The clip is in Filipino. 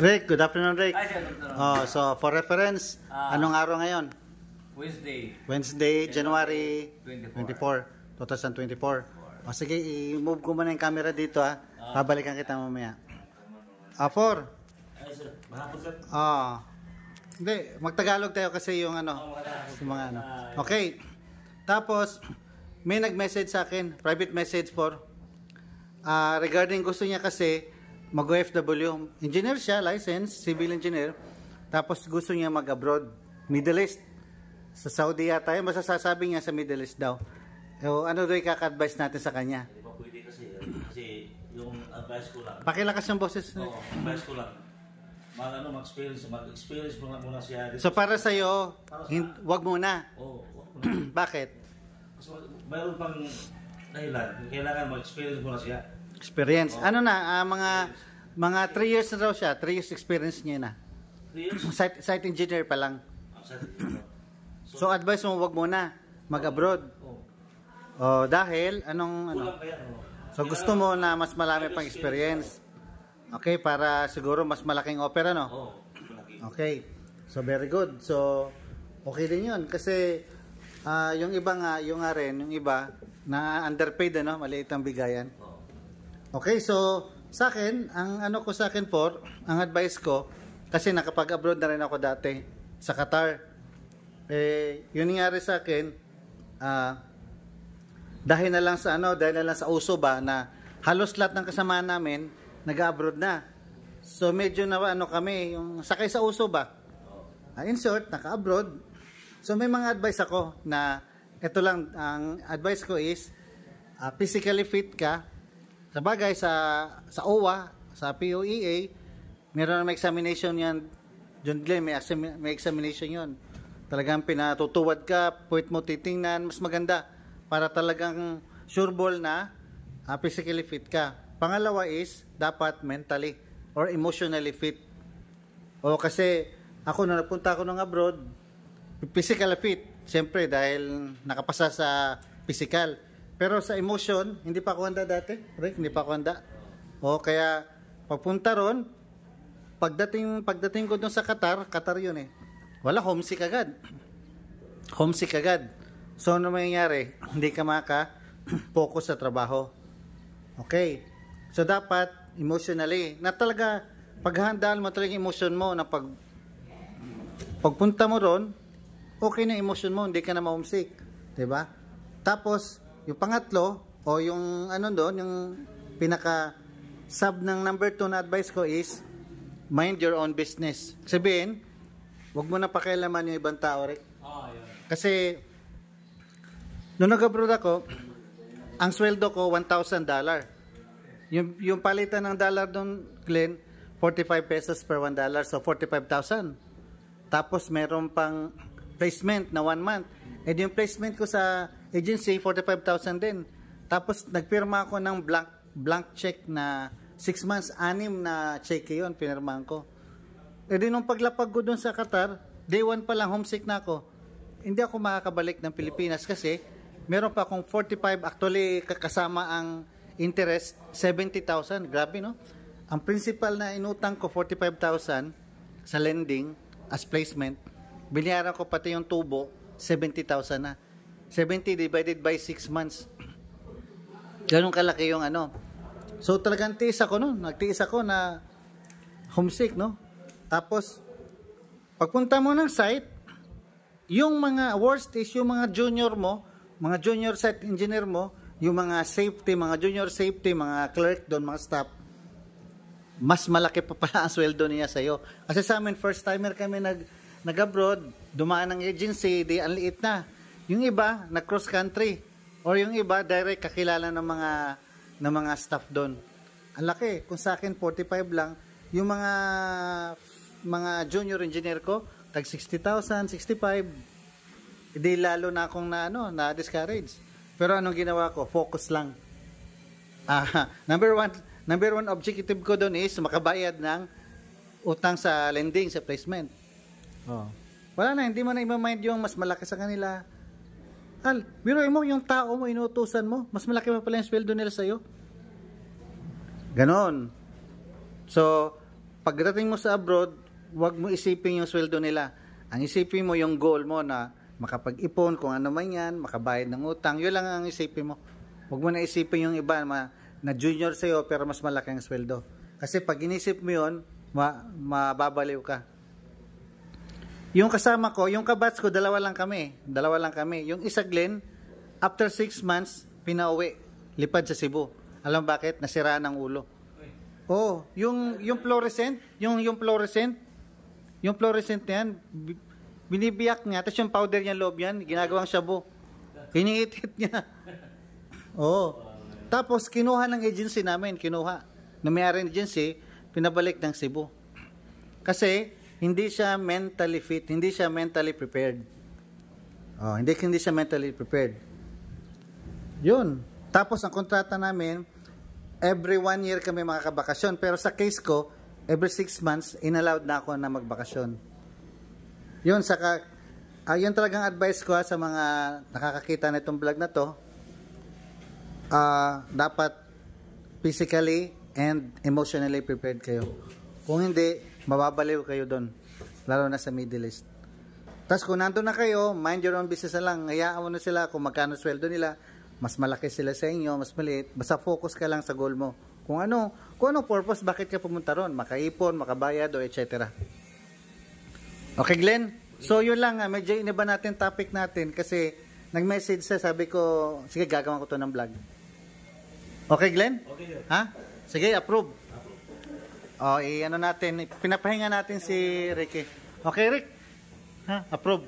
Rick, good afternoon, Rick. Ay, good Oh, so, for reference, uh, anong araw ngayon? Wednesday. Wednesday, January 24, 2024. 2024. Oh, sige, i-move ko muna yung camera dito, ha. Uh, Babalikan kita mamaya. Ah, uh, Ay, sir. Mahapon, sir. Oh. Hindi, magtagalog tayo kasi yung ano, oh, mga ano. Okay. Tapos, may nag-message sa akin, private message for, uh, regarding gusto niya kasi, mag-OFW. Engineer siya, license, civil engineer. Tapos gusto niya mag-abroad, Middle East. Sa Saudi yata, yung Masasasabi niya sa Middle East daw. So, ano daw kaka advise natin sa kanya? Hindi pa pwede kasi, eh, kasi yung advice ko lang. Pakilakas yung boses. Oo, advice ko lang. Mag, ano, mag-experience, mag-experience mo muna siya. Dito. So, para sa'yo, para sa... muna. Oo, wag muna. Bakit? Kasi mayroon pang dahilan. Kailangan mag-experience muna siya. Experience. Oh. Ano na, uh, mga mga 3 years na raw siya. 3 years experience niya na. 3 years? site, site engineer pa lang. Oh, So, so advice mo, wag muna mag-abroad. Oh. oh. dahil, anong, ano? Oh. So, gusto mo na mas marami pang experience. Okay, para siguro mas malaking opera, no? Oo. Oh, okay. So, very good. So, okay din yun. Kasi, uh, yung iba nga, yung nga rin, yung iba, na underpaid, ano? Maliit ang bigayan. Okay, so sa akin, ang ano ko sa akin for, ang advice ko, kasi nakapag-abroad na rin ako dati sa Qatar. Eh, yun nga sa akin, uh, dahil na lang sa ano, dahil na lang sa uso ba na halos lahat ng kasama namin nag-abroad na. So medyo na ano kami, yung sakay sa uso ba? Uh, in short, naka-abroad. So may mga advice ako na ito lang, ang advice ko is uh, physically fit ka, Sabagay sa sa OWA, sa POEA, meron na examination yan. John Glenn, may, may examination yon. Talagang pinatutuwad ka, point mo titingnan, mas maganda para talagang sure ball na uh, physically fit ka. Pangalawa is dapat mentally or emotionally fit. O kasi ako na napunta ako ng abroad, physical fit. Siyempre dahil nakapasa sa physical pero sa emotion, hindi pa ako handa dati. Rick, hindi pa ako handa. O kaya pagpunta ron, pagdating pagdating ko doon sa Qatar, Qatar 'yun eh. Wala homesick agad. Homesick agad. So ano mangyayari? Hindi ka maka focus sa trabaho. Okay. So dapat emotionally na talaga paghandaan mo talaga emotion mo na pag pagpunta mo ron, okay na emotion mo, hindi ka na ma-homesick, 'di ba? Tapos yung pangatlo, o yung ano doon, yung pinaka sub ng number 2 na advice ko is mind your own business. Sabihin, wag mo na pakialaman yung ibang tao, Rick. Oh, ah, yeah. Kasi, nung nag-abroad ako, ang sweldo ko, $1,000. Yung, yung palitan ng dollar doon, Glenn, 45 pesos per $1, so 45,000. Tapos, meron pang placement na 1 month. And yung placement ko sa agency, 45,000 din. Tapos nagpirma ako ng blank, blank check na 6 months, anim na check yun, pinirmahan ko. E di nung paglapag ko dun sa Qatar, day 1 pa lang, homesick na ako. Hindi ako makakabalik ng Pilipinas kasi meron pa akong 45, actually kasama ang interest, 70,000. Grabe no? Ang principal na inutang ko, 45,000 sa lending as placement Binayaran ko pati yung tubo, 70,000 na. 70 divided by 6 months. Ganun kalaki yung ano. So talagang tiis ako noon. Nagtiis ako na homesick, no? Tapos, pagpunta mo ng site, yung mga worst is yung mga junior mo, mga junior site engineer mo, yung mga safety, mga junior safety, mga clerk doon, mga staff, mas malaki pa pala ang sweldo niya sa'yo. Kasi sa amin, first timer kami nag- nag-abroad, dumaan ng agency, di ang liit na. Yung iba, nag cross country. Or yung iba, direct kakilala ng mga, ng mga staff doon. Ang laki. Kung sa akin, 45 lang. Yung mga, mga junior engineer ko, tag 60,000, 65. Hindi lalo na akong na, ano, na-discourage. Pero anong ginawa ko? Focus lang. Ah, number one, number one objective ko doon is makabayad ng utang sa lending, sa placement. Oh. Wala na, hindi mo na i-mind yung mas malaki sa kanila. Al, biro mo yung tao mo, inuutusan mo, mas malaki pa pala yung sweldo nila sa'yo. Ganon. So, pagdating mo sa abroad, wag mo isipin yung sweldo nila. Ang isipin mo yung goal mo na makapag-ipon, kung ano man yan, makabayad ng utang, yun lang ang isipin mo. Huwag mo na isipin yung iba na, na junior sa'yo pero mas malaki ang sweldo. Kasi pag inisip mo yun, ma, mababaliw ka. Yung kasama ko, yung kabats ko, dalawa lang kami. Dalawa lang kami. Yung isa Glenn, after 6 months, pinauwi. Lipad sa Cebu. Alam bakit? Nasiraan ng ulo. Oh, yung yung fluorescent, yung yung fluorescent, yung fluorescent na yan, binibiyak niya, tapos yung powder niya loob yan, ginagawang shabu. Hinihitit niya. Oh. Tapos kinuha ng agency namin, kinuha. Nung may agency, pinabalik ng Cebu. Kasi hindi siya mentally fit, hindi siya mentally prepared. Oh, hindi hindi siya mentally prepared. 'Yun. Tapos ang kontrata namin, every one year kami makakabakasyon. Pero sa case ko, every six months, inallowed na ako na magbakasyon. Yun, saka, uh, yun talagang advice ko ha, ah, sa mga nakakakita nitong vlog na to. Uh, dapat physically and emotionally prepared kayo. Kung hindi, mababaliw kayo doon lalo na sa Middle East tapos kung nandun na kayo mind your own business na lang hayaan mo na sila kung magkano sweldo nila mas malaki sila sa inyo mas maliit basta focus ka lang sa goal mo kung ano kung ano purpose bakit ka pumunta ron makaipon makabayad o etc okay Glenn so yun lang ah, medyo iniba natin topic natin kasi nag-message sa sabi ko sige gagawin ko to ng vlog okay Glenn okay ha sige approve o, oh, i-ano natin, pinapahinga natin si Ricky. Okay, Rick? Ha? Approve.